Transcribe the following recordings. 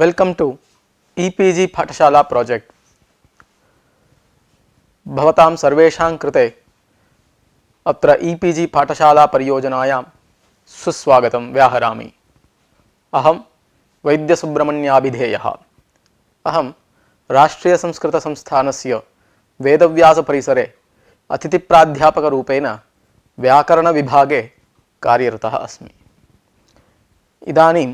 welcome to EPG Pathshala project भवतां सर्वेषां कृते अत्र ईपीजी e पाठशाला परियोजनायां सुस्वागतं व्याहरामि वेदव्यास परिसरे अतिथि प्राध्यापक रूपेण व्याकरण विभागे कार्यरत अस्मि इदानीं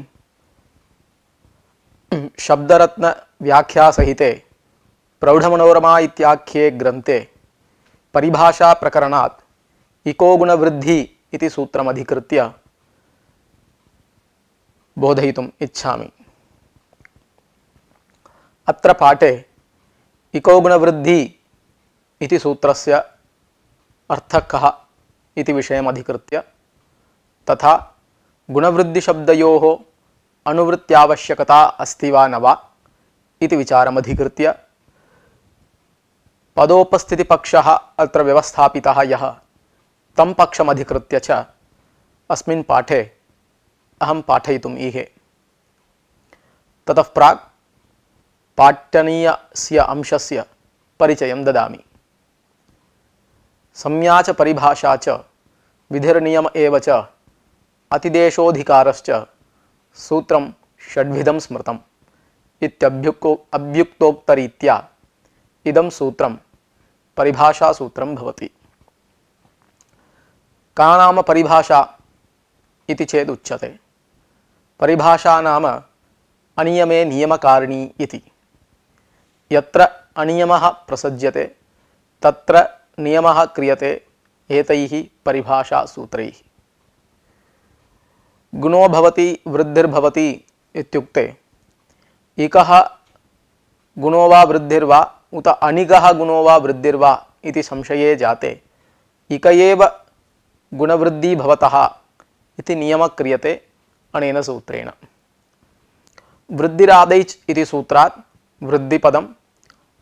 शब्दरत्न व्याख्या सहिते प्रौढ़मनोरमा इत्याख्ये ग्रंथे परिभाषा प्रकरणात् इको गुणवृद्धि इति सूत्रमधिकृत्य बोधयितुम् इच्छामि अत्र पाठे इको गुणवृद्धि इति सूत्रस्य अर्थः इति विषयमधिकृत्य तथा गुणवृद्धिशब्दयोः अनुवृत्त्यावश्यकता अस्ति वा न वा इति विचारमधिकृत्य पक्षमधिकृत्य च अस्मिन् पाठे अहम पाठयितुम् ईहे ततः प्राक् पाठनीयस्य अंशस्य परिचयं ददामि संज्ञा च परिभाषा च विधिर्नियम एव च अतिदेशोधिकारश्च सूत्र षड्विध स्मृत इत्यभ्युक्तो अभ्युक्तोक्तरीत्या इदम सूत्र परिभाषा सूत्र का नाम परिभाषा इति चेदुच्यते परिभाषा नाम अनियमे नियमकारिणी इति यत्र अनियमः प्रसज्यते तत्र नियमः क्रियते एतैः सूत्रैः गुणो भवति वृद्धिर्भवति इत्युक्ते एकः गुणो वा वृद्धिर्वा उत अनिगः गुणो वा वृद्धिर्वा इति संशये जाते इक एव गुणवृद्धिः भवतः इति नियमः क्रियते अनेन सूत्रेण वृद्धिरादैच् इति सूत्रात् वृद्धिपदम्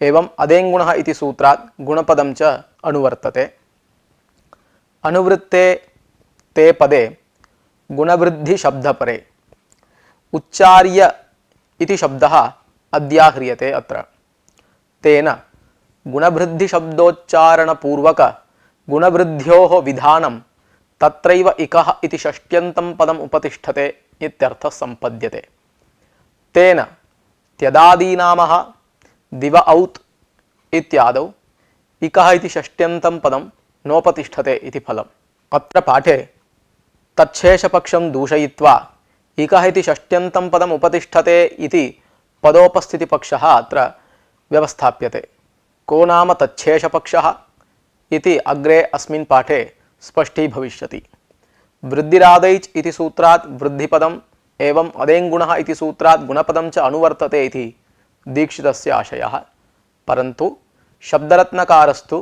एवम् अदेङ्गुणः इति सूत्रात् गुणपदं च अनुवर्तते अनुवृत्ते ते पदे गुणवृद्धि शब्द परे उच्चार्य इति शब्दः अध्याह्रियते अत्र तेन गुणवृद्धिशब्दोच्चारणपूर्वक गुणवृद्ध्योः विधानं तत्रैव इकः इति षष्ट्यन्तं पदम् उपतिष्ठते इत्यर्थः सम्पद्यते तेन त्यदादीनामः दिव औत् इत्यादौ इकः इति षष्ट्यन्तं पदं नोपतिष्ठते इति फलम् अत्र पाठे तच्छेषपक्षं दूषय्वा इकः इति षष्ट्यन्तं पदम् उपतिष्ठते इति को नाम तच्छेषपक्षः अग्रे अस्ठे स्पष्टी स्पष्टीभविष्यति वृद्धिरादैच् इति सूत्रात् वृद्धिपदम् एवम् अदेङ्गुणः इति सूत्रात् गुणपदं च अनुवर्तते इति दीक्षितस्य शब्दरत्नकारस्तु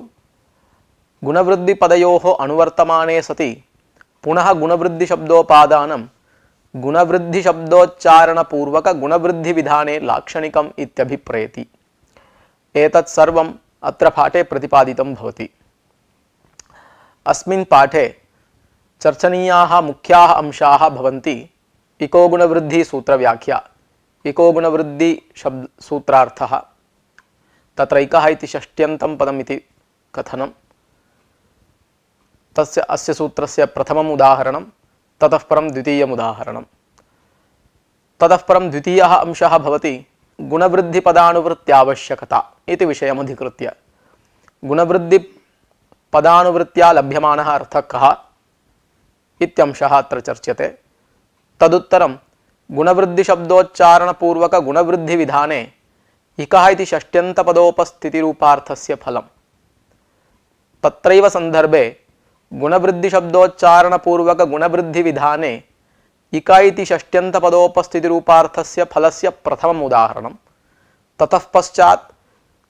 गुणवृद्धिपदयोः अनुवर्तमाने सति पुनः गुणवृद्धि शब्दोपादान गुणवृद्धि शब्दोच्चारण पूर्वक गुणवृद्धि विधाने लाक्षणिकम इत्यभिप्रेति एतत् सर्वम् अत्र पाठे प्रतिपादितं भवति अस्मिन् पाठे चर्चनीयाः मुख्याः अंशाः भवन्ति इको गुणवृद्धि सूत्रव्याख्या इको गुणवृद्धि शब्द सूत्रार्थः तत्र इकः इति षष्ट्यन्तं पदम् इति कथनं तस्य अस्य सूत्रस्य प्रथमम् उदाहरणं ततः परं द्वितीयम् उदाहरणं ततः परं द्वितीयः अंशः भवति गुणवृद्धिपदानुवृत्त्यावश्यकता इति विषयमधिकृत्य गुणवृद्धिपदानुवृत्त्या लभ्यमानः अर्थः कः इत्यंशः अत्र चर्च्यते तदुत्तरं गुणवृद्धिशब्दोच्चारणपूर्वकगुणवृद्धिविधाने इकः इति षष्ट्यन्तपदोपस्थितिरूपार्थस्य फलं तत्रैव सन्दर्भे गुणवृद्धि शब्दोच्चारण पूर्वक गुणवृद्धि विधाने इका इति षष्ट्यंत पदोपस्थिति रूपार्थस्य फलस्य प्रथमम उदाहरणम ततः पश्चात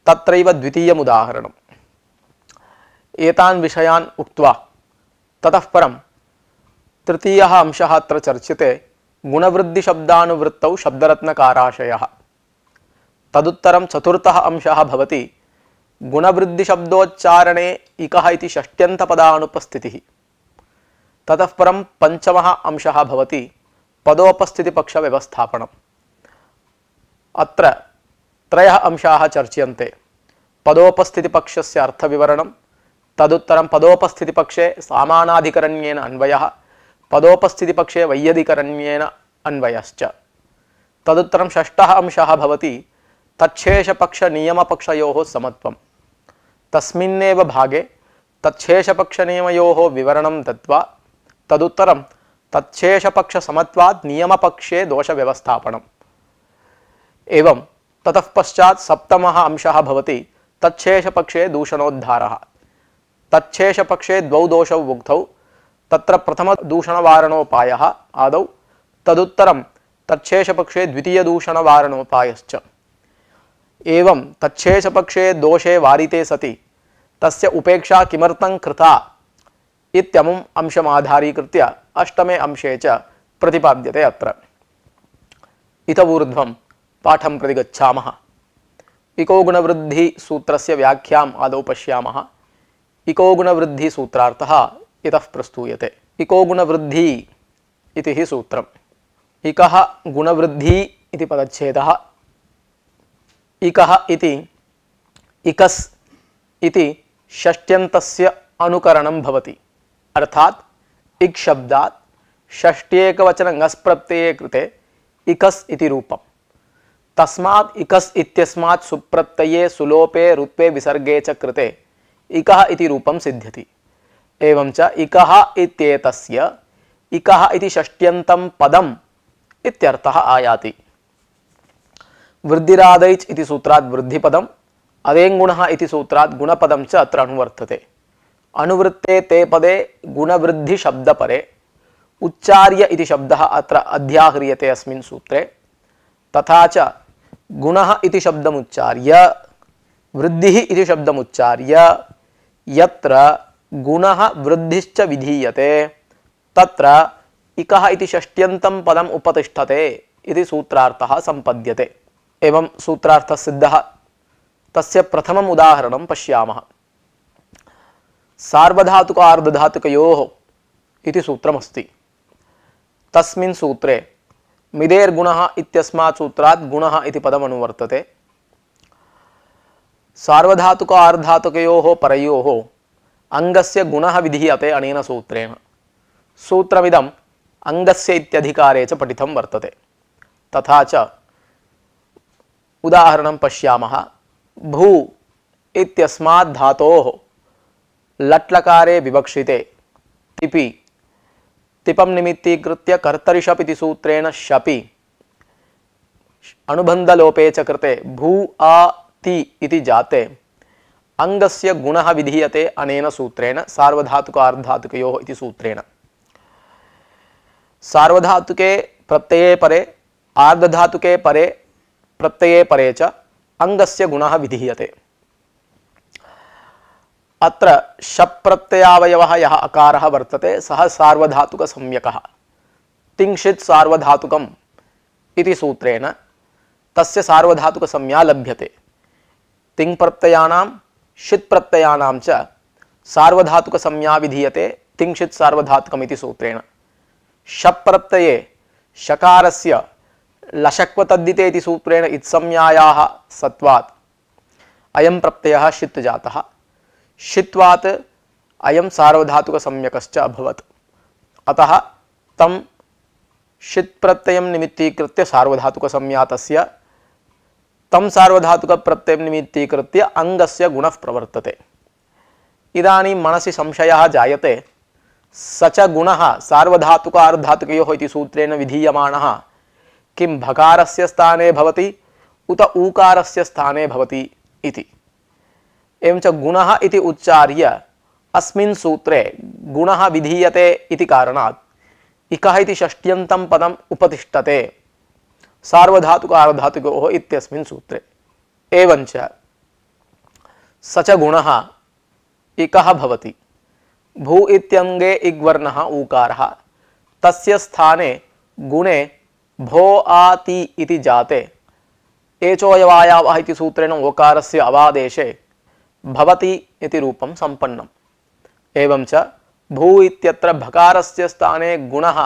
तत्रैव द्वितीयम उदाहरणम एतान् विषयान् उक्त्वा ततः परं तृतीयः अंशः अत्र चर्च्यते गुणवृद्धिशब्दानुवृत्तौ शब्दरत्नकाराशयः तदुत्तरं चतुर्थः अंशः भवति गुणवृद्धिशब्दोच्चारणे इकः इति षष्ट्यन्तपदानुपस्थितिः ततः परं पञ्चमः अंशः भवति पदोपस्थितिपक्षव्यवस्थापनम् चर्च्य त्रयः अंशाः चर्च्यन्ते पदोपस्थितिपक्षस्य अर्थविवरणं तदुत्तरं पदोपस्थितिपक्षे सामानाधिकरण्येन अन्वयः पदोपस्थितिपक्षे वैयधिकरण्येन अन्वयश्च तदुत्तरं षष्ठः अंशः भवति तच्छेषपक्ष नियमपक्षयोः समत्वं तस्मिन्नेव भागे तच्छेषपक्षनियमयोः विवरणं दत्वा तदुत्तरं तच्छेषपक्षसमत्वात् नियमपक्षे दोषव्यवस्थापनम् एवं ततः पश्चात् सप्तमः अंशः भवति तच्छेषपक्षे दूषणोद्धारः तच्छेषपक्षे द्वौ दोषौ उक्तौ तत्र प्रथमदूषणवारणोपायः आदौ तदुत्तरं तच्छेषपक्षे द्वितीयदूषणवारणोपायश्च एवं तच्छेषपक्षे दोषे वारिते सति तस्य उपेक्षा किमर्थं कृता इत्यमुम् अंशमाधारीकृत्य अष्टमे अंशे च प्रतिपाद्यते अत्र इत ऊर्ध्वं पाठं प्रति गच्छामः इको गुणवृद्धिसूत्रस्य व्याख्याम् आदौ पश्यामः इको इतः प्रस्तूयते इको गुणवृद्धि इति हि सूत्रम् इकः गुणवृद्धि इति पदच्छेदः इकः इति इकस् इति षष्ट्यन्तस्य अनुकरणं भवति अर्थात् इक् शब्दात् षष्ट्येकवचन ङस् प्रत्यये कृते इकस् इति रूपं तस्मात् इकस् इत्यस्मात् सुप्रत्यये सुलोपे रुत्वे विसर्गे च कृते इकः इति रूपं सिद्ध्यति एवं च इकः इत्येतस्य इकः इति षष्ट्यन्तं पदम् इत्यर्थः आयाति वृद्धिरादैच् इति सूत्रात् वृद्धिपदम् अदेङ्गुणः इति सूत्रात् गुणपदं च अत्र अनुवर्तते अनुवृत्ते ते पदे गुणवृद्धिशब्दपरे उच्चार्य इति शब्दः अत्र अध्याह्रियते अस्मिन् सूत्रे तथा च गुणः इति शब्दमुच्चार्य वृद्धिः इति शब्दमुच्चार्य यत्र गुणः वृद्धिश्च विधीयते तत्र इकः इति षष्ट्यन्तं पदम् उपतिष्ठते इति सूत्रार्थः सम्पद्यते एवं सूत्रार्थ सिद्ध तस्य प्रथमम उदाहरण पश्यामः सार्वधातुक आर्धधातुकयोः इति सूत्रमस्ति तस्मिन् सूत्रे मिदेर्गुणः इत्यस्मात् सूत्रात् गुणः इति पदम् अनुवर्तते सार्वधातुक आर्धातुकयोः परयोः अनेन सूत्रेण सूत्रमिदम् अङ्गस्य इत्यधिकारे च वर्तते तथा च उदाहरण पश्यामः भू इतस्मा धा लट्लकारे विवक्षिते तिपि तिपं निमित्तीकृत्य कर्तरी इति सूत्रेण शपि अनुबन्धलोपे च कृते भू आ ती इति जाते अङ्गस्य गुण विधीयते अनेन सूत्रेण सार्वधातुकार्धातुकयोः इति सूत्रेण सावधाके प्रत्यये परे आर्धधातुके परे प्रत्यये परे च अङ्गस्य गुणः विधीयते अत्र शप्रत्ययावयवः यः अकारः वर्तते सः सार्वधातुकसंज्ञकः तिंशित् सार्वधातुकम् इति सूत्रेण तस्य सार्वधातुकसंज्ञा लभ्यते तिङ्प्रत्ययानां षित्प्रत्ययानां च सार्वधातुकसंज्ञा विधीयते तिंशित् सार्वधातुकमिति सूत्रेण शप्रत्यये शकारस्य लशक्वतद्दिते इति सूत्रेण इत्संज्ञायाः सत्वात् अयम् प्रत्ययः षित् जातः षित्वात् अयं सार्वधातुकसम्यकश्च अभवत् अतः तं षित् प्रत्ययं निमित्तीकृत्य सार्वधातुकसंज्ञातस्य तं सार्वधातुकप्रत्ययं निमित्तीकृत्य अङ्गस्य गुणः प्रवर्तते इदानीं मनसि संशयः जायते स च गुणः सार्वधातुक अर्धातुकयोः इति सूत्रेण विधीयमानः किं भकार स्थाने भवति उत ऊकार स्थाने भवति इति एवं च गुणः इति उच्चार्य अस्मिन् सूत्रे विधीये विधीयते इति कारणात् इकः इति षष्ट्यन्तं पदम् उपतिष्ठते इत्यस्मिन् सूत्रे एवञ्च स च गुणः इकः भवति भू इत्यङ्गे इग्वर्णः ऊकारः तस्य स्थाने गुणे भो आती इति जाते एचोयवायावः इति सूत्रेण ओकारस्य अवादेशे भवति इति रूपं सम्पन्नम् एवं च भू इत्यत्र भकारस्य स्थाने गुणः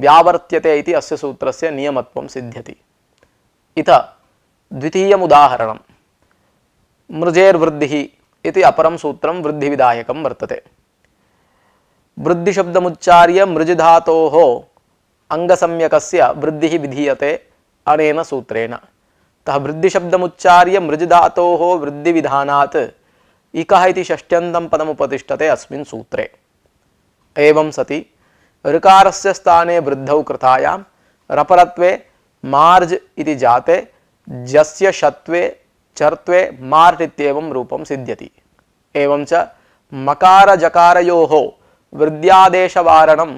व्यावर्त्यते इति अस्य सूत्रस्य नियमत्वं सिद्ध्यति इतः इत द्वितीयमुदाहरणं मृजेर्वृद्धिः इति अपरं सूत्रं वृद्धिविधायकं वर्तते वृद्धिशब्दमुच्चार्य मृजधातोः अंगसम्यक वृद्धि विधीयते अनेन सूत्रेण तः वृद्धिशब्दमुच्चार्य मृजधातोः वृद्धिविधानात् इकः इति षष्ट्यन्तं पदमुपतिष्ठते अस्मिन् सूत्रे एवं सति ऋकारस्य स्थाने वृद्धौ कृतायां रपरत्वे मार्ज इति जाते जस्य शत्वे चर्त्वे मार्ट् इत्येवं रूपं सिद्ध्यति एवं च मकारजकारयोः वृद्ध्यादेशवारणं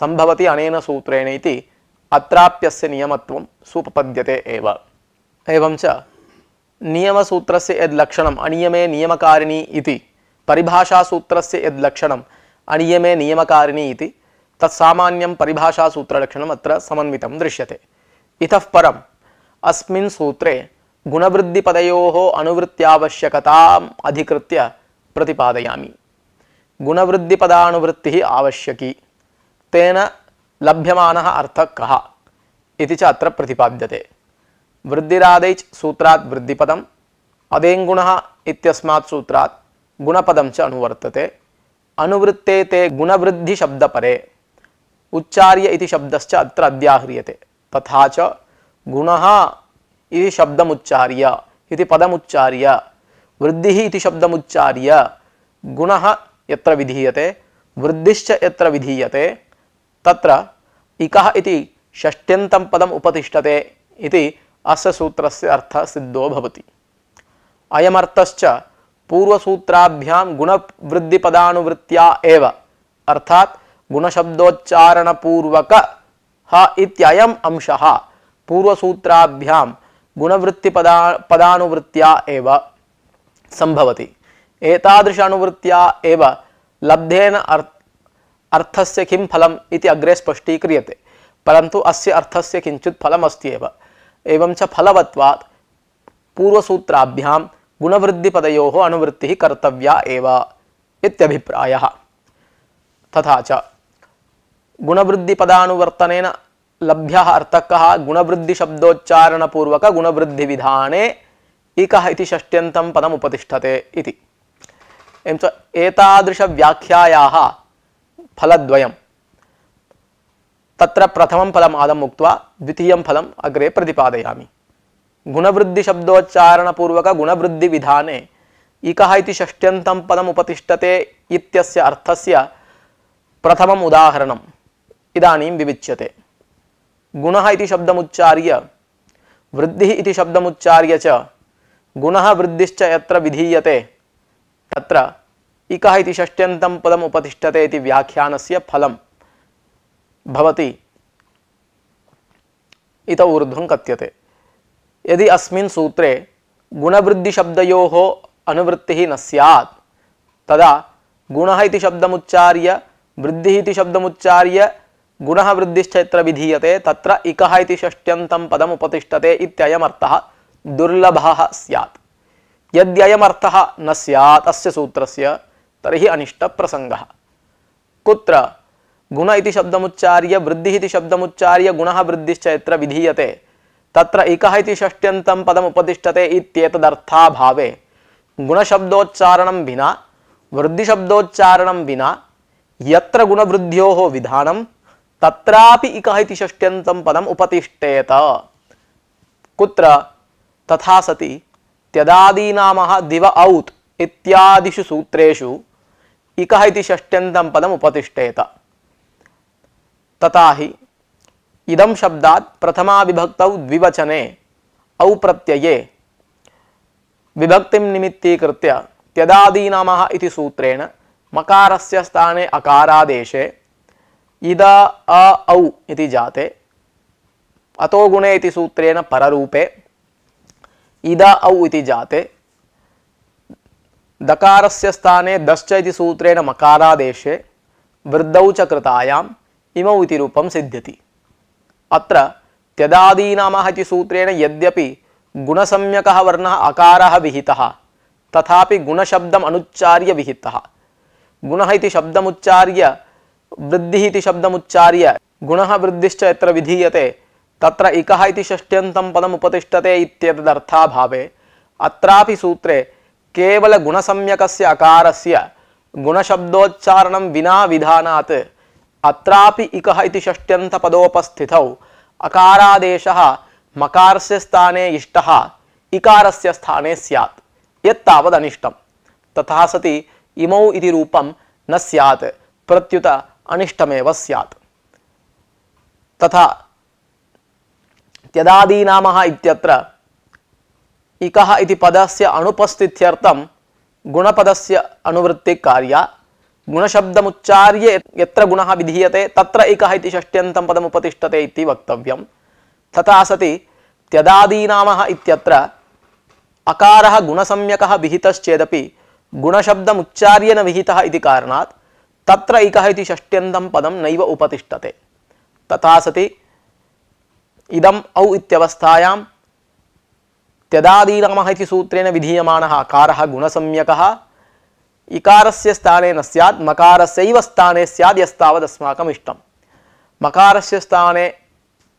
संभवती अनेन सूत्रेण अप्य अत्राप्यस्य नियमत्वं सूपपद्यते एव एवं च नियमसूत्रस्य यद्लक्षणम् अनियमे नियमकारिणी इति परिभाषासूत्रस्य यद्लक्षणम् अनियमे नियमकारिणी इति तत्सामान्यं परिभाषासूत्रलक्षणम् अत्र समन्वितं इतः परम् अस्मिन् सूत्रे गुणवृद्धिपदयोः अनुवृत्त्यावश्यकताम् अधिकृत्य आवश्यकी तेन लभ्यमानः अर्थ कः इति च वृद्धिपदम प्रतिपाद्यते वृद्धिरादैच् सूत्रात् वृद्धिपदम् अदेङ्गुणः इत्यस्मात् ते गुणवृद्धिशब्दपरे उच्चार्य इति शब्दश्च तथा च गुणः इति शब्दमुच्चार्य इति पदमुच्चार्य वृद्धिः इति शब्दमुच्चार्य गुणः यत्र वृद्धिश्च यत्र तत्र इकः इति षष्ट्यन्तं पदम् उपतिष्ठते इति अस्य सूत्रस्य अर्थः सिद्धो भवति अयमर्थश्च पूर्वसूत्राभ्यां गुणवृद्धिपदानुवृत्त्या एव अर्थात् गुणशब्दोच्चारणपूर्वक ह इत्ययम् अंशः पूर्वसूत्राभ्यां गुणवृत्तिपदा पदानुवृत्त्या एव सम्भवति एतादृश अनुवृत्त्या एव लब्धेन अर्थ अर्थस्य किं फलम् इति अग्रे स्पष्टीक्रियते परन्तु अस्य अर्थस्य किञ्चित् फलमस्ति एव एवं च फलवत्वात् पूर्वसूत्राभ्या गुणवृद्धिपदयोः अनुवृत्तिः कर्तव्याय तथा च लभ्य लभ्यः अर्थकः गुणवृद्धिशब्दोच्चारणपूर्वकगुणवृद्धिविधाने इकः इति षष्ट्यन्तं पदमुपतिष्ठते इति एवं च एतादृशव्याख्यायाः फलद्वयम् तत्र प्रथमं फलम् आदम् उक्त्वा द्वितीयं फलम् अग्रे प्रतिपादयामि गुणवृद्धिशब्दोच्चारणपूर्वकगुणवृद्धिविधाने इकः इति षष्ट्यन्तं पदम् उपतिष्ठते इत्यस्य अर्थस्य प्रथमम् उदाहरणम् इदानीं विविच्यते गुणः इति शब्दमुच्चार्य वृद्धिः इति शब्दमुच्चार्य च गुणः वृद्धिश्च यत्र विधीयते तत्र इकः इति षष्ट्यन्तं पदम् उपतिष्ठते इति व्याख्यानस्य फलं भवति इत ऊर्ध्वं कथ्यते यदि अस्मिन् सूत्रे गुणवृद्धिशब्दयोः अनुवृत्तिः न स्यात् तदा गुणः इति शब्दमुच्चार्य वृद्धिः इति शब्दमुच्चार्य गुणः वृद्धिश्च यत्र विधीयते तत्र इकः इति षष्ट्यन्तं पदम् उपतिष्ठते इत्ययमर्थः दुर्लभः स्यात् यद्ययमर्थः न स्यात् अस्य सूत्रस्य तरी अनिष्ट प्रसंग कुत्र गुण इति शब्दमुच्चार्य वृद्धिः इति शब्दमुच्चार्य गुणः वृद्धिश्च यत्र विधीयते तत्र इकः इति षष्ट्यन्तं पदमुपतिष्ठते इत्येतदर्थाभावे गुणशब्दोच्चारणं विना वृद्धिशब्दोच्चारणं विना यत्र गुणवृद्ध्योः विधानं तत्रापि इकः इति षष्ट्यन्तं पदम् उपतिष्ठेत कुत्र तथा सति त्यदादीनामः दिव औत् इत्यादिषु सूत्रेषु इकः इति षष्ट्यन्तं पदम् तथा हि इदं शब्दात् प्रथमाविभक्तौ द्विवचने औप्रत्यये विभक्तिं निमित्तीकृत्य त्यदादीनामः इति सूत्रेण मकारस्य स्थाने अकारादेशे इद अ इति जाते अतो गुणे सूत्रेण पररूपे इद इति जाते दकार से स्थने इति सूत्रेण मकारादेशे वृद्धौ च कृतायाम् इमौ इति रूपं सूत्रेण यद्यपि गुणसम्यक वर्ण अकार विहितः तथापि गुणशब्दम् अनुच्चार्य विहितः गुणः इति शब्दमुच्चार्य वृद्धिः इति शब्दमुच्चार्य गुणः वृद्धिश्च यत्र विधीयते तत्र इकः इति षष्ट्यन्तं पदमुपतिष्ठते अत्रापि सूत्रे කේවල ගුණසම්යකස්ය අකාරස්ය ගුණශබ්දෝච්චාරණම් විනා විධානාත අත්‍රාපි ඉකහ ඉති ෂෂ්ඨ්‍යන්ත පදෝපස්ථිතව අකාරාදේශහ මකාරස්ය ස්ථානයේ ඉෂ්ටහ ඉකාරස්ය ස්ථානයේ ස්‍යාත් යත්තාවද අනිෂ්ටම් තථා සති ඉමෝ ඉති රූපම් න ස්‍යාත් ප්‍රත්‍යුත අනිෂ්ටමේව ස්‍යාත් තථා ත්‍යදාදී නාමහ ඉත්‍යත්‍ර इकः इति पदस्य अनुपस्थित्यर्थं गुणपदस्य अनुवृत्तिकार्या गुणशब्दमुच्चार्य यत्र गुणः विधीयते तत्र इकः इति षष्ट्यन्तं पदमुपतिष्ठते इति वक्तव्यं तथा सति त्यदादीनामः इत्यत्र अकारः गुणसम्यकः विहितश्चेदपि गुणशब्दमुच्चार्य विहितः इति कारणात् तत्र इकः इति षष्ट्यन्तं पदं नैव उपतिष्ठते तथा सति इदम् औ इत्यवस्थायां त्यदादीरामः इति सूत्रेण विधीयमानः अकारः गुण इकारस्य इकार से स्यात् मकारस्यैव स्थाने मकार से अस्माकम् इष्टं मकारस्य स्थाने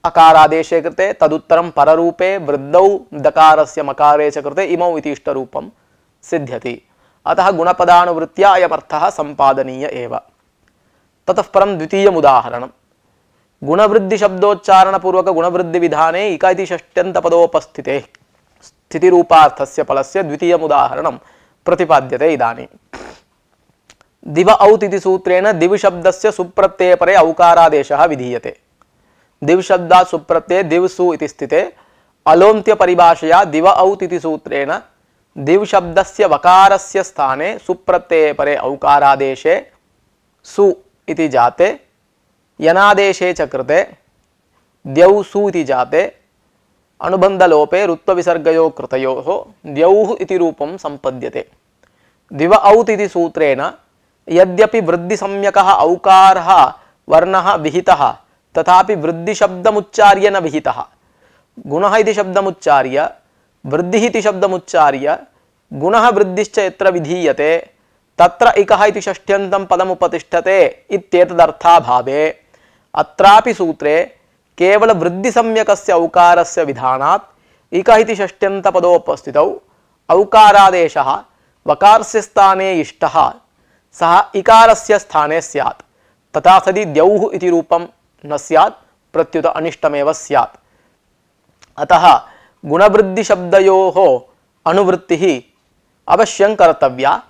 अकारादेशे कृते तदुत्तरं पररूपे वृद्धौ दकारस्य मकारे च कृते इमौ इति इष्टरूपं सिद्ध्यति अतः गुणपदानुवृत्त्या अयमर्थः सम्पादनीय एव ततः परं द्वितीयमुदाहरणं गुणवृद्धिशब्दोच्चारणपूर्वकगुणवृद्धिविधाने इक इति षष्ट्यन्तपदोपस्थितेः स्थितिरूपार्थस्य फलस्य द्वितीयमुदाहरणं प्रतिपाद्यते इदानीं दिव औत् इति सूत्रेण दिव्शब्दस्य सुप्रत्ययपरे औकारादेशः विधीयते दिव्शब्दात् सुप्रत्यये दिवसु इति स्थिते अलोन्त्यपरिभाषया दिव औत् इति सूत्रेण दिव्शब्दस्य वकारस्य स्थाने सुप्रत्ययपरे औकारादेशे सु इति जाते यनादेशे च द्यौसु इति जाते ಅನುಬಂಧಲೋಪೆ ಋತ್ವವಿಸರ್ಗಯೋ ಕೃತಯೋ ದ್ಯೌಃ ಇತಿ ರೂಪಂ ಸಂಪದ್ಯತೆ ದಿವ ಔತ್ ಇತಿ ಸೂತ್ರೇಣ ಯದ್ಯಪಿ ವೃದ್ಧಿ ಸಮ್ಯಕಃ ಔಕಾರಃ ವರ್ಣಃ ವಿಹಿತಃ वृद्धि शब्द मुच्चार्य न विहिता गुण इति शब्द मुच्चार्य वृद्धि इति शब्द मुच्चार्य गुण वृद्धिश्च यत्र विधीयते तत्र इकः इति षष्ठ्यन्तं पदमुपतिष्ठते इत्येतदर्थाभावे अत्रापि सूत्रे केवल वृद्धि सम्यकस्य औकारस्य से इकः इति षष्ट्यन्तपदोपस्थितौ औकारादेशः वकारस्य स्थाने इष्टः सः इकारस्य स्थाने स्यात् तथा सदि द्यौः इति रूपं न स्यात् प्रत्युत अनिष्टमेव स्यात् अतः गुणवृद्धिशब्दो अनुवृत्तिः अवश्यं कर्तव्या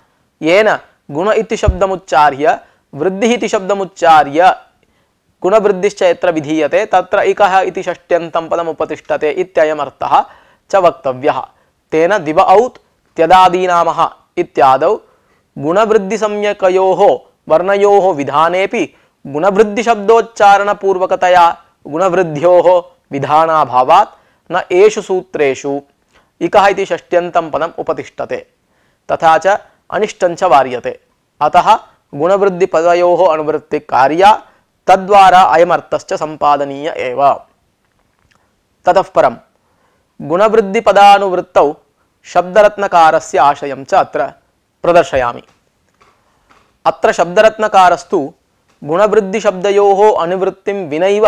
येन गुण इति शब्दमुच्चार्य वृद्धिः इति शब्दमुच्चार्य गुणवृद्धिश्च यत्र विधीयते तत्र इकः इति षष्ट्यन्तं पदमुपतिष्ठते इत्ययमर्थः च वक्तव्यः तेन दिव औत् त्यदादीनामः इत्यादौ गुणवृद्धिसंज्ञकयोः वर्णयोः विधानेपि गुणवृद्धिशब्दोच्चारणपूर्वकतया गुणवृद्ध्योः विधानाभावात् न एषु सूत्रेषु इकः इति षष्ट्यन्तं पदम् उपतिष्ठते तथा च अनिष्टञ्च वार्यते अतः गुणवृद्धिपदयोः अनुवृत्तिकार्या तद्वारा अयमर्थश्च सम्पादनीय एव ततः परं गुणवृद्धिपदानुवृत्तौ शब्दरत्नकारस्य आशयं च अत्र प्रदर्शयामि अत्र शब्दरत्नकारस्तु गुणवृद्धिशब्दयोः अनुवृत्तिं विनैव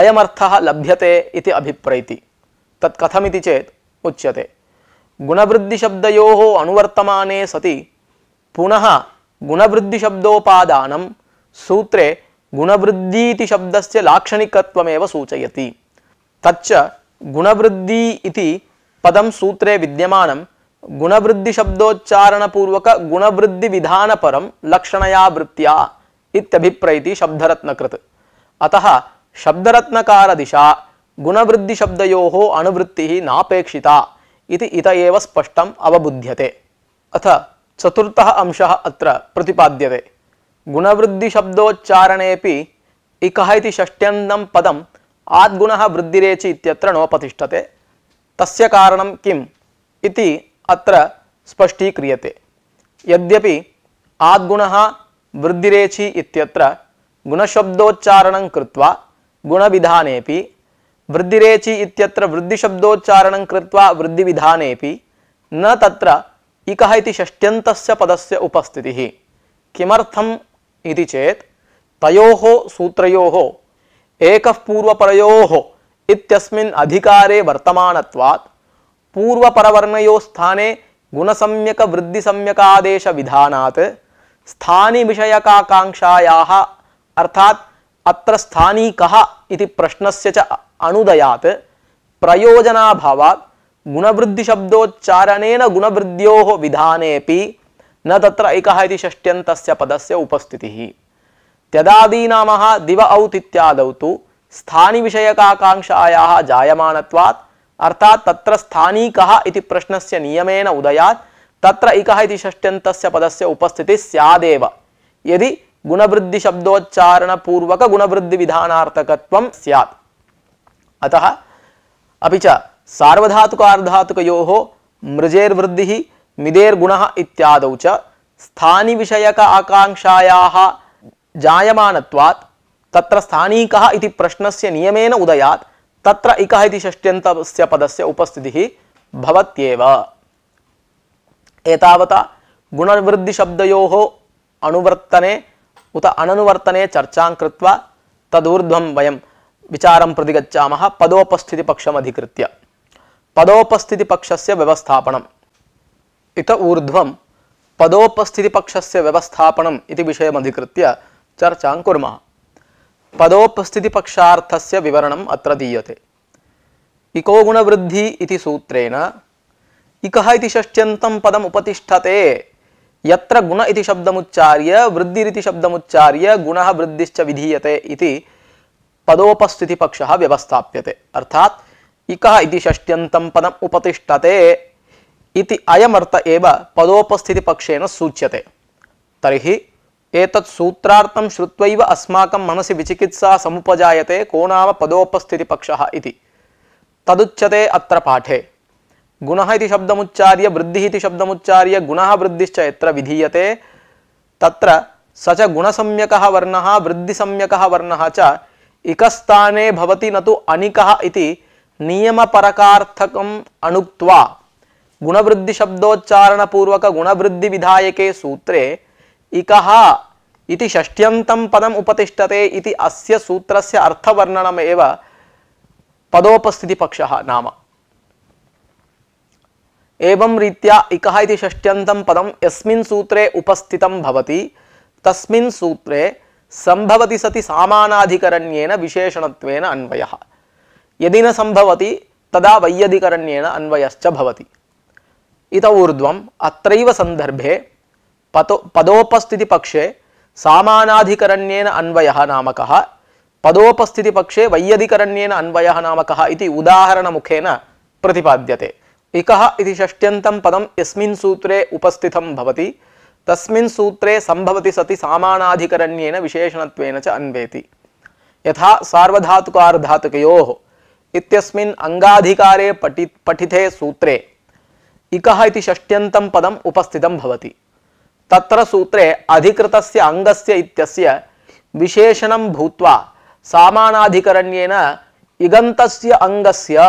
अयमर्थः लभ्यते इति अभिप्रैति तत् कथमिति चेत् उच्यते गुणवृद्धिशब्दयोः अनुवर्तमाने सति पुनः गुणवृद्धिशब्दोपादानं सूत्रे गुणवृद्धि इति शब्दस्य लाक्षणिकत्वमेव सूचयति तच्च गुणवृद्धि इति पदं सूत्रे विद्यमानं गुणवृद्धिशब्दोच्चारणपूर्वकगुणवृद्धिविधानपरं लक्षणया वृत्त्या इत्यभिप्रैति शब्दरत्नकृत् अतः शब्दरत्नकारदिशा गुणवृद्धिशब्दयोः अनुवृत्तिः नापेक्षिता इति इत एव स्पष्टम् अवबुध्यते अथ चतुर्थः अंशः अत्र प्रतिपाद्यते गुणवृद्धिशब्दोच्चारणे इकः इति षष्ट्यन्तं पदम् वृद्धिरेचि नोपतिषते तस्य कारण किम् इति अत्र स्पष्टीक्रियते यद्यपि आद्गुण वृद्धिरेचि इत्यत्र गुणशब्दोच्चारणं कृत्वा गुणविधानेऽपि वृद्धिरेचि इत्यत्र वृद्धिशब्दोच्चारणं कृत्वा वृद्धिविधानेऽपि न तत्र इकः इति षष्ट्यन्तस्य पदस्य उपस्थितिः किमर्थम् इति चेत् तयोः सूत्रयोः एकः पूर्वपरयोः इत्यस्मिन् अधिकारे वर्तमानत्वात् पूर्वपरवर्णयोः स्थाने गुणसम्यकवृद्धिसम्यकादेशविधानात् स्थानिविषयकाकाङ्क्षायाः अर्थात् अत्र स्थानी इति प्रश्नस्य च अनुदयात् प्रयोजनाभावात् गुणवृद्धिशब्दोच्चारणेन गुणवृद्ध्योः विधानेऽपि न तत्र एकः इति षष्ट्यन्तस्य पदस्य उपस्थितिः त्यदादीनामः दिव औत् इत्यादौ तु स्थानिविषयकाकाङ्क्षायाः जायमानत्वात् अर्थात् तत्र स्थानीकः इति प्रश्नस्य नियमेन उदयात् तत्र इकः इति षष्ट्यन्तस्य पदस्य उपस्थितिः स्यादेव यदि गुणवृद्धिशब्दोच्चारणपूर्वकगुणवृद्धिविधानार्थकत्वं स्यात् अतः अपि च सार्वधातुकार्धातुकयोः मृजेर्वृद्धिः मिदेर्गुण इत्याद च स्थानी विषयक आकांक्षायाः जायमानत्वात् तत्र स्थानी कः इति प्रश्नस्य नियमेन उदयात् तत्र इकः इति षष्ट्यन्तस्य पदस्य उपस्थितिः भवत्येव उत अननुवर्तने चर्चां कृत्वा तदूर्ध्वं वयं विचारं प्रति गच्छामः पदोपस्थितिपक्षमधिकृत्य पदोपस्थितिपक्षस्य व्यवस्थापनम् इत ऊर्ध्वं पदोपस्थितिपक्षस्य व्यवस्थापनम् इति विषयमधिकृत्य चर्चां कुर्मः पदोपस्थितिपक्षार्थस्य विवरण अत्र दीयते इको गुणवृद्धि इति सूत्रेण इकः इति षष्ट्यन्तं पदम् उपतिष्ठते यत्र गुण इति शब्दमुच्चार्य वृद्धिरिति शब्दमुच्चार्य गुणः वृद्धिश्च विधीयते इति पदोपस्थितिपक्षः व्यवस्थाप्यते अर्थात् इकः इति षष्ट्यन्तं पदम् उपतिष्ठते इति अयमर्थ एव पदोपस्थितिपक्षेण सूच्यते तर्हि एतत् सूत्रार्थं श्रुत्वैव अस्माकं मनसि विचिकित्सा समुपजायते को नाम पदोपस्थितिपक्षः इति तदुच्यते अत्र पाठे गुणः इति शब्दमुच्चार्य वृद्धिः इति शब्दमुच्चार्य गुणः वृद्धिश्च यत्र विधीयते तत्र स च गुणसम्यकः वर्णः वृद्धिसम्यकः वर्णः च इकस्थाने भवति न तु अनिकः इति नियमपरकार्थकम् अणुक्त्वा गुणवृद्धि शब्दोच्चारण पूर्वक गुणवृद्धि विधायके सूत्रे इकः इति षष्ट्यंतम पदम उपतिष्ठते इति अस्य सूत्रस्य अर्थवर्णनमेव पक्षः नाम एवं रीत्या इकः इति षष्ट्यंतम पदम यस्मिन् सूत्रे उपस्थितं भवति तस्मिन् सूत्रे संभवति सति सामानाधिकरण्येन विशेषणत्वेन अन्वयः यदि न संभवति तदा वैयधिकरण्येन अन्वयश्च भवति इत ऊर्ध्वम् अत्रैव सन्दर्भे पतो पदोपस्थितिपक्षे सामानाधिकरण्येन अन्वयः नामकः पदोपस्थितिपक्षे वैयधिकरण्येन अन्वयः नामकः इति उदाहरणमुखेन प्रतिपाद्यते इकः इति षष्ट्यन्तं पदं यस्मिन् सूत्रे उपस्थितं भवति तस्मिन् अन्वेति यथा सार्वधातुकार्धातुकयोः इत्यस्मिन् अङ्गाधिकारे पठि पठिते सूत्रे इकः इति षष्ट्यन्तं पदम् उपस्थितं भवति तत्र सूत्रे अधिकृतस्य अङ्गस्य इत्यस्य विशेषणं भूत्वा सामानाधिकरण्येन इगन्तस्य अङ्गस्य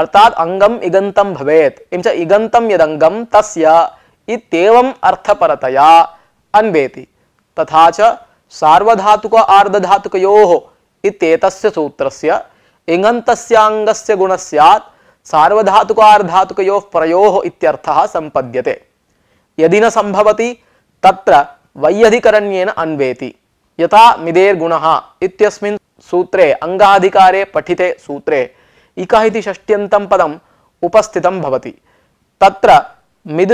अर्थात् अङ्गम् इगन्तं भवेत् एवं च इगन्तं यदङ्गं अर्थपरतया अन्वेति तथा च सार्वधातुक आर्धधातुकयोः इत्येतस्य सूत्रस्य इङन्तस्याङ्गस्य गुणस्यात् सार्वधातुकार्धातुकयोः प्रयोः इत्यर्थः सम्पद्यते यदि न सम्भवति तत्र वैयधिकरण्येन अन्वेति यथा मिदेर्गुणः इत्यस्मिन् सूत्रे अङ्गाधिकारे पठिते सूत्रे इकः इति षष्ट्यन्तं पदम् उपस्थितं भवति तत्र मिद्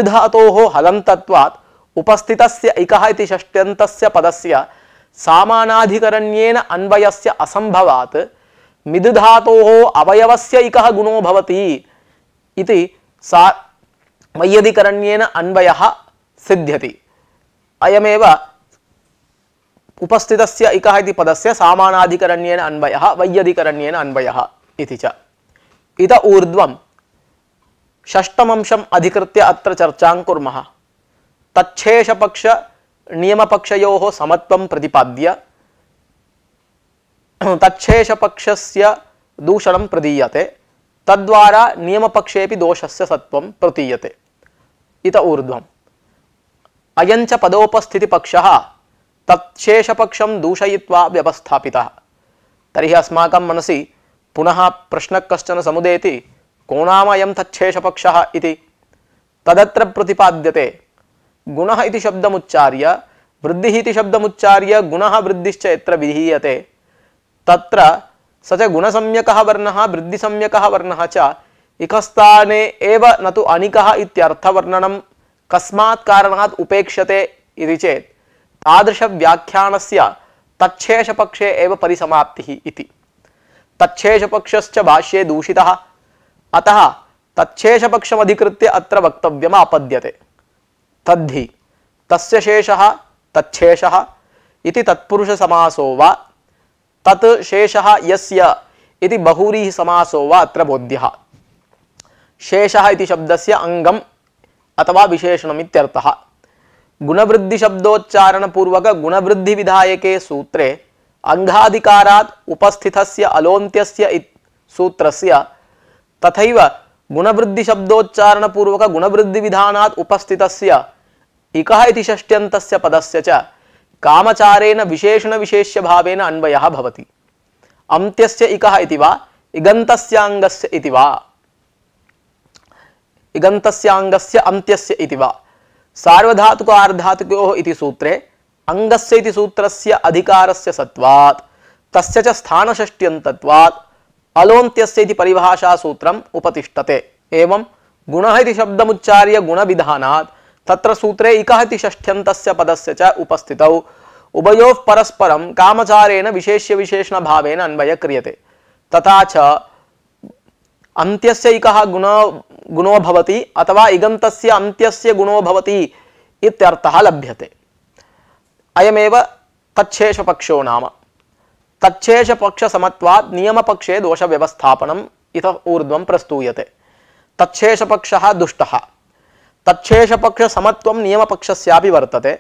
हलन्तत्वात् उपस्थितस्य इकः इति षष्ट्यन्तस्य पदस्य सामानाधिकरण्येन अन्वयस्य असम्भवात् अवयव से इक गुणो भवति इति सा वैयधिकरण्येन अन्वयः सिद्ध्यति अयमेव उपस्थितस्य इक इति पदस्य सामानाधिकरण्येन अन्वय वैयधिकरण्येन अन्वय इति च इत ऊर्ध्वं षष्टमंशम् अधिकृत्य अत्र चर्चां कुर्मः तच्छेषपक्षनियमपक्षयोः समत्वं प्रतिपाद्य तच्छेषपक्षस्य दूषणं प्रदीयते तद्वारा नियमपक्षेपि दोषस्य सत्त्वं प्रतीयते इत ऊर्ध्वम् अयञ्च पदोपस्थितिपक्षः तच्छेषपक्षं दूषयित्वा व्यवस्थापितः तर्हि अस्माकं मनसि पुनः प्रश्न कश्चन समुदेति को नाम अयं तच्छेषपक्षः इति तदत्र प्रतिपाद्यते गुणः इति शब्दमुच्चार्य वृद्धिः इति शब्दमुच्चार्य गुणः वृद्धिश्च यत्र तत्र स च वर्ण वर्णः वर्ण च इकस्थाने एव न तो अनिकः इत्यर्थवर्णनं कस्मात् कारणात् उपेक्षते इति चेत् तादृशव्याख्यानस्य तच्छेषपक्षे एव परिसमाप्तिः इति तच्छेषपक्षश्च भाष्ये दूषितः अतः तच्छेषपक्षमधिकृत्य अत्र वक्तव्यमापद्यते तद्धि तस्य शेषः तच्छेषः इति तत्पुरुषसमासो वा तत् शेषः यस्य इति बहुरीः समासो वा अत्र बोध्यः शेषः इति शब्दस्य अङ्गम् अथवा विशेषणम् इत्यर्थः गुणवृद्धिशब्दोच्चारणपूर्वकगुणवृद्धिविधायके सूत्रे अङ्घाधिकारात् उपस्थितस्य अलोन्त्यस्य सूत्रस्य तथैव गुणवृद्धिशब्दोच्चारणपूर्वकगुणवृद्धिविधानात् उपस्थितस्य इकः इति षष्ट्यन्तस्य पदस्य च कामचारेण विशेषण विशेष्य भावेन अन्वयः भवति अन्त्यस्य इकः इति वा इगन्तस्याङ्गस्य इति वा इगन्तस्याङ्गस्य अन्त्यस्य इति वा सार्वधातुकार्धातुकयोः इति सूत्रे अङ्गस्य इति सूत्रस्य अधिकारस्य सत्वात् तस्य च स्थानषष्ट्यन्तत्वात् अलोन्त्यस्य इति परिभाषासूत्रम् उपतिष्ठते एवं गुणः इति शब्दमुच्चार्य तत्र सूत्रे इकहति षष्ठ्यन्तस्य पदस्य च उपस्थितौ उभयोः परस्परं कामचारेण विशेष्य विशेषणभावेन तथा च अन्त्यस्य इकः गुणो गुणो भवति अथवा इगन्तस्य अन्त्यस्य गुणो भवति इत्यर्थः लभ्यते अयमेव तच्छेषपक्षो नाम तच्छेषपक्षसमत्वात् नियमपक्षे दोषव्यवस्थापनम् इतः ऊर्ध्वं प्रस्तूयते तच्छेषपक्षः दुष्टः तच्छेषपक्ष समत्वं नियमपक्षस्यापि वर्तते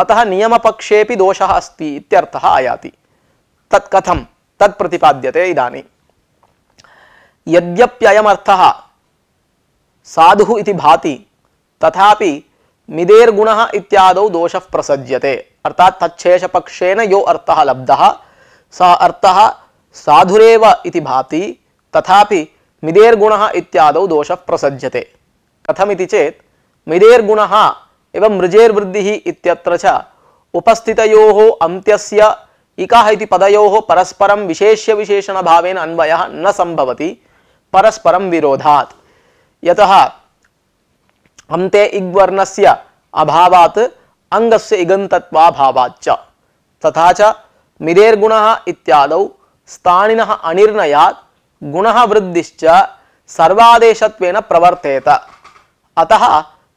अतः नियमपक्षेपि दोषः अस्ति इत्यर्थः आयाति तत् तत्प्रतिपाद्यते इदानी प्रतिपाद्यते इदानीं यद्यप्ययमर्थः साधुः इति भाति तथापि मिदेर्गुणः इत्यादौ दोषः प्रसज्यते अर्थात् तच्छेषपक्षेण यो अर्थः लब्धः सः अर्थः साधुरेव इति भाति तथापि मिदेर्गुणः इत्यादौ दोषः प्रसज्यते कथमिति चेत् मिदेर्गुण गुणः एवं मृजेर वृद्धिः इत्यत्र च उपस्थितयोः अन्त्यस्य इकाः इति पदयोः परस्परं विशेष्य विशेषणभावेन अन्वयः न सम्भवति परस्परं विरोधात् यतः अन्ते इग्वर्णस्य अभावात् अङ्गस्य इगन्तत्वाभावाच्च तथा च मिदेर्गुणः इत्यादौ स्थानिनः अनिर्णयात् गुणः वृद्धिश्च सर्वादेशत्वेन प्रवर्तेत अतः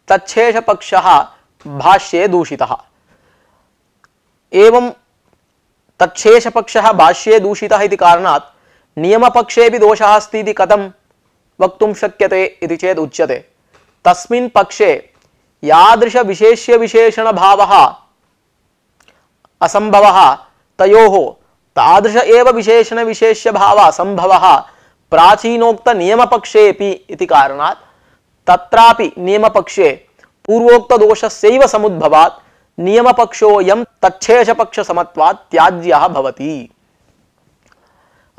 तच्छेष पक्ष भाष्ये दूषितः एवं तच्छेष पक्षः भाष्ये दूषितः इति कारणात् नियमपक्षेपि दोषः अस्ति इति कथं वक्तुं शक्यते इति चेत् उच्यते तस्मिन् पक्षे यादृशविशेष्यविशेषणभावः असम्भवः तयोः तादृश एव विशेषणविशेष्यभावः असम्भवः प्राचीनोक्तनियमपक्षेपि इति कारणात् तत्रापि नियमपक्षे पूर्वोक्तदोषस्यैव समुद्भवात् नियमपक्षोऽयं तच्छेषपक्षसमत्वात् त्याज्यः भवति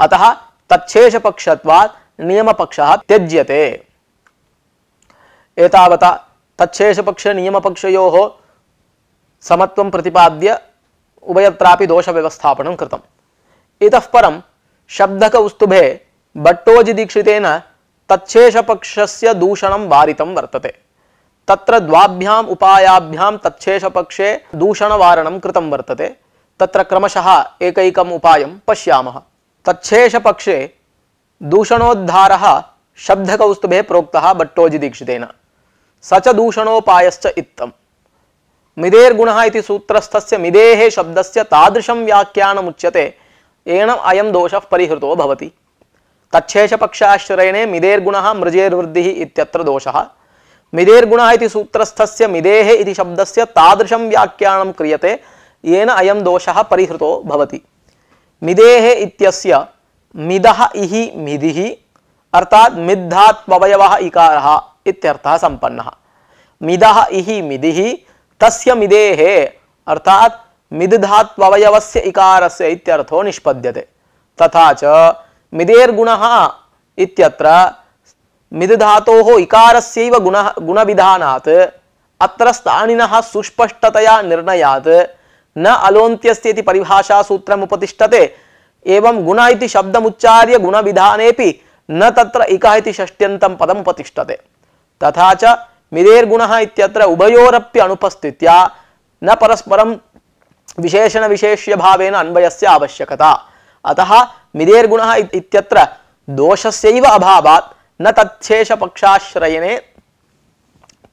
अतः तच्छेषपक्षत्वात् नियमपक्षः त्यज्यते एतावता तच्छेषपक्षनियमपक्षयोः समत्वं प्रतिपाद्य उभयत्रापि दोषव्यवस्थापनं कृतम् इतः परं शब्दकौस्तुभे भट्टोजिदीक्षितेन तच्छेषपक्षस्य दूषणं वारितं वर्तते तत्र द्वाभ्याम् उपायाभ्यां तच्छेषपक्षे दूषणवारणं कृतं वर्तते तत्र क्रमशः एकैकम् उपायं पश्यामः तच्छेषपक्षे दूषणोद्धारः शब्दकौस्तुभे प्रोक्तः भट्टोजिदीक्षितेन स च दूषणोपायश्च इत्थम् मिदेर्गुणः इति सूत्रस्थस्य मिदेः शब्दस्य तादृशं व्याख्यानमुच्यते येन अयं दोषः परिहृतो भवति तच्छेष पक्षाश्रयणे मिदेर्गुणः मृजेर्वृद्धिः इत्यत्र दोषः मिदेर्गुणः इति सूत्रस्थस्य मिदेः इति शब्दस्य तादृशं व्याख्यानं क्रियते येन अयं दोषः परिहृतो भवति मिदेः इत्यस्य मिदः इहि मिदिः अर्थात् मिद्धात्ववयवः इकारः इत्यर्थः सम्पन्नः मिदः इहि मिदिः तस्य मिदेः अर्थात् मिदधात्ववयवस्य इकारस्य इत्यर्थो निष्पद्यते तथा च मिदेर्गुणः इत्यत्र मिदधातोः इकारस्यैव गुणः गुणविधानात् अत्र स्थानिनः सुस्पष्टतया निर्णयात् न अलोन्त्यस्य इति परिभाषासूत्रम् उपतिष्ठते एवं गुण इति शब्दमुच्चार्य गुणविधानेपि न तत्र इकः इति षष्ट्यन्तं पदम् उपतिष्ठते तथा च मिदेर्गुणः इत्यत्र उभयोरप्य अनुपस्थित्या न परस्परं विशेषणविशेष्यभावेन अन्वयस्य आवश्यकता अतः मिदेर्गुणः इत्यत्र दोषस्यैव अभावात् न तच्छेषपक्षाश्रयणे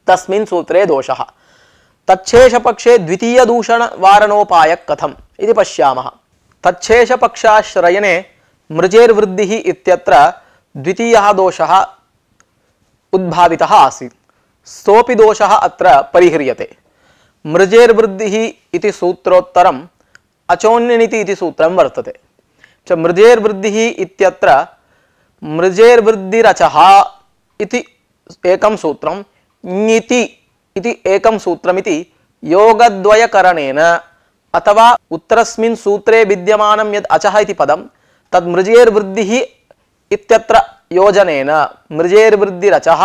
तस्मिन् सूत्रे दोषः तच्छेषपक्षे द्वितीयदूषणवारणोपायः कथम् इति पश्यामः तच्छेषपक्षाश्रयणे मृजेर्वृद्धिः इत्यत्र द्वितीयः दोषः उद्भावितः आसीत् सोऽपि दोषः अत्र परिह्रियते मृजेर्वृद्धिः इति सूत्रोत्तरम् अचोन्यनिति इति सूत्रं वर्तते च मृजेर्वृद्धिः इत्यत्र मृजेर्वृद्धिरचः इति एकं सूत्रं ङिति इति एकं सूत्रमिति योगद्वयकरणेन अथवा उत्तरस्मिन् सूत्रे विद्यमानं यद् अचः इति पदं तद् मृजेर्वृद्धिः इत्यत्र योजनेन मृजेर्वृद्धिरचः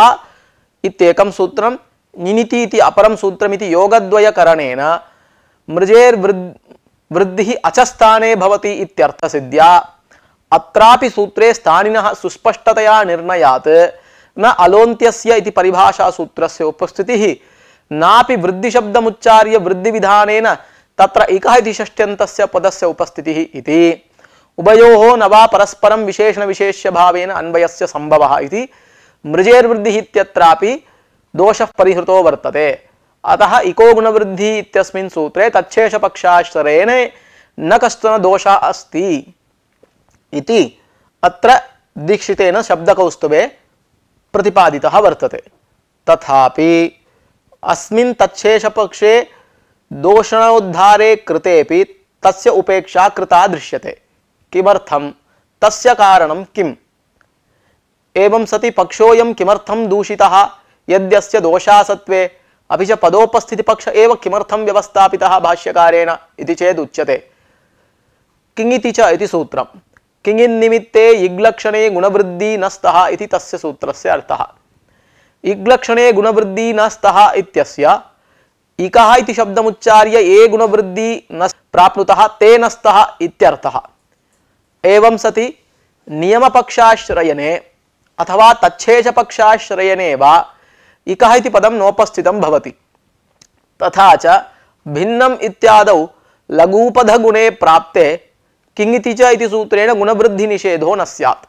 इत्येकं सूत्रं निनिति इति अपरं सूत्रमिति योगद्वयकरणेन मृजेर्वृद् वृद्धि अचस्थाने भवति इत्यर्थसिद्ध्या अत्रापि सूत्रे स्थानिनः सुस्पष्टतया निर्णया न अलोन्त्यस्य इति परिभाषा सूत्रस्य उपस्थितिः नापि वृद्धिशब्दमुच्चार्य वृद्धिविधानेन तत्र इकः इति षष्ट्यन्तस्य पदस्य उपस्थितिः इति उभयोः न वा परस्परं विशेषणविशेष्यभावेन अन्वयस्य सम्भवः इति मृजेर्वृद्धिः इत्यत्रापि दोषः परिहृतो वर्तते अतः इको गुणवृद्धि इत्यस्मिन् सूत्रे तच्छेष पक्षाश्रयेण न कश्चन दोष अस्ति इति अत्र दीक्षितेन शब्दकौस्तुभे प्रतिपादितः वर्तते तथापि अस्मिन् तच्छेषपक्षे दोषणोद्धारे कृतेपि तस्य उपेक्षा कृता दृश्यते किमर्थं तस्य कारणं किम् एवं सति पक्षोऽयं किमर्थं दूषितः यद्यस्य दोषासत्वे अभी च पक्ष एव किमर्थम व्यवस्था भाष्यकारेण इति चेदुच्यते किङिति च इति इग्लक्षणे गुणवृद्धि न स्तः इति तस्य सूत्रस्य अर्थः इग्लक्षणे गुणवृद्धि न स्तः इत्यस्य इकः इति शब्दमुच्चार्य ये गुणवृद्धि न प्राप्नुतः ते न स्तः इत्यर्थः एवं सति नियमपक्षाश्रयने अथवा तच्छेषपक्षाश्रयने वा इकः पदम पदं भवति तथा च भिन्नम् इत्यादौ लघूपधगुणे प्राप्ते किङ् इति च इति सूत्रेण गुणवृद्धिनिषेधो न स्यात्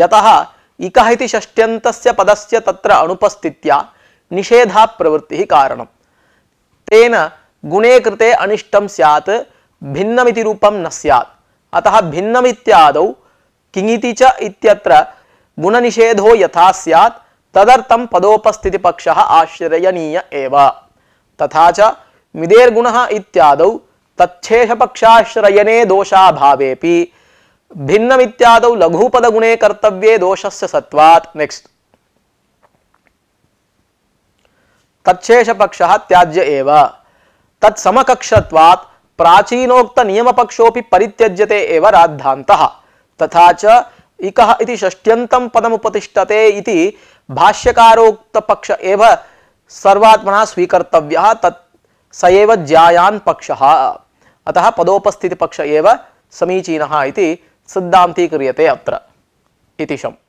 यतः इकः इति षष्ट्यन्तस्य पदस्य तत्र अनुपस्थित्या निषेधात् प्रवृत्तिः कारणं तेन गुणे कृते अनिष्टं स्यात् भिन्नमिति रूपं न स्यात् अतः भिन्नमित्यादौ किङिति च इत्यत्र गुणनिषेधो यथा स्यात् तदर्थम पदोपस्थिति पक्ष आश्रयनीय एव तथा च मिदेर्गुणः इत्यादौ तच्छेषपक्षाश्रयणे दोषाभावेऽपि भिन्नमित्यादौ लघुपदगुणे कर्तव्ये दोष से सत्वात् नेक्स्ट तछेष पक्ष त्याज्य एव तत्समकक्षत्वात् पक्षोपि परित्यज्यते एव राद्धान्तः तथा च इकः इति षष्ट्यन्तं पदमुपतिष्ठते इति भाष्यकारोक्त पक्ष एव सर्वात्मना स्वीकर्तव्य तत् ज्यायान पक्ष अतः पदोपस्थित पक्ष एव समीचीन सिद्धांतीक्रियते अत्र इति शम्